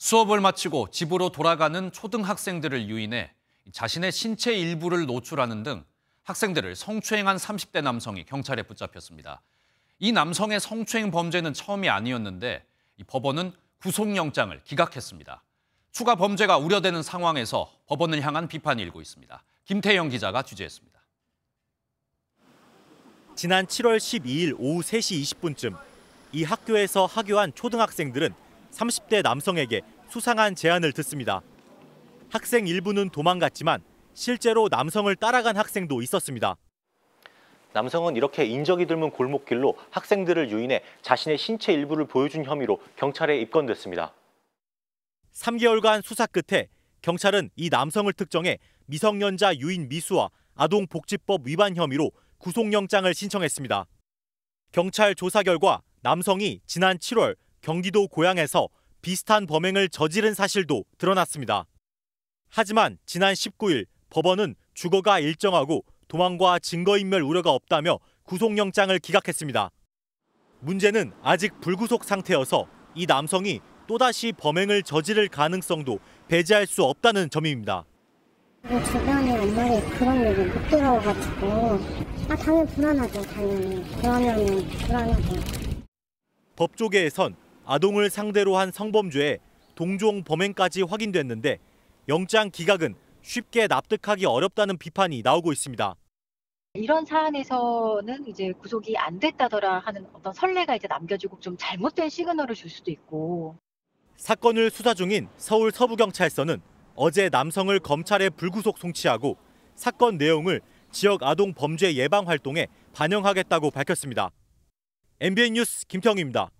수업을 마치고 집으로 돌아가는 초등학생들을 유인해 자신의 신체 일부를 노출하는 등 학생들을 성추행한 30대 남성이 경찰에 붙잡혔습니다. 이 남성의 성추행 범죄는 처음이 아니었는데 법원은 구속영장을 기각했습니다. 추가 범죄가 우려되는 상황에서 법원을 향한 비판이 일고 있습니다. 김태영 기자가 취재했습니다. 지난 7월 12일 오후 3시 20분쯤 이 학교에서 학교한 초등학생들은 30대 남성에게 수상한 제안을 듣습니다. 학생 일부는 도망갔지만 실제로 남성을 따라간 학생도 있었습니다. 남성은 이렇게 인적이 드문 골목길로 학생들을 유인해 자신의 신체 일부를 보여준 혐의로 경찰에 입건됐습니다. 3개월간 수사 끝에 경찰은 이 남성을 특정해 미성년자 유인 미수와 아동복지법 위반 혐의로 구속영장을 신청했습니다. 경찰 조사 결과 남성이 지난 7월 경기도 고양에서 비슷한 범행을 저지른 사실도 드러났습니다. 하지만 지난 19일 법원은 주거가 일정하고 도망과 증거인멸 우려가 없다며 구속영장을 기각했습니다. 문제는 아직 불구속 상태여서 이 남성이 또다시 범행을 저지를 가능성도 배제할 수 없다는 점입니다. 어, 주변에 엄마에 그런 얘기 못 들어가지고 아 당연히 불안하죠 당연히 불안면 불안하죠. 법조계에선 아동을 상대로 한 성범죄에 동종 범행까지 확인됐는데 영장 기각은 쉽게 납득하기 어렵다는 비판이 나오고 있습니다. 이런 사안에서는 이제 구속이 안 됐다더라 하는 어떤 선례가 이제 남겨지고 좀 잘못된 시그널을 줄 수도 있고. 사건을 수사 중인 서울 서부경찰서는 어제 남성을 검찰에 불구속 송치하고 사건 내용을 지역 아동 범죄 예방 활동에 반영하겠다고 밝혔습니다. MBN 뉴스 김평입니다.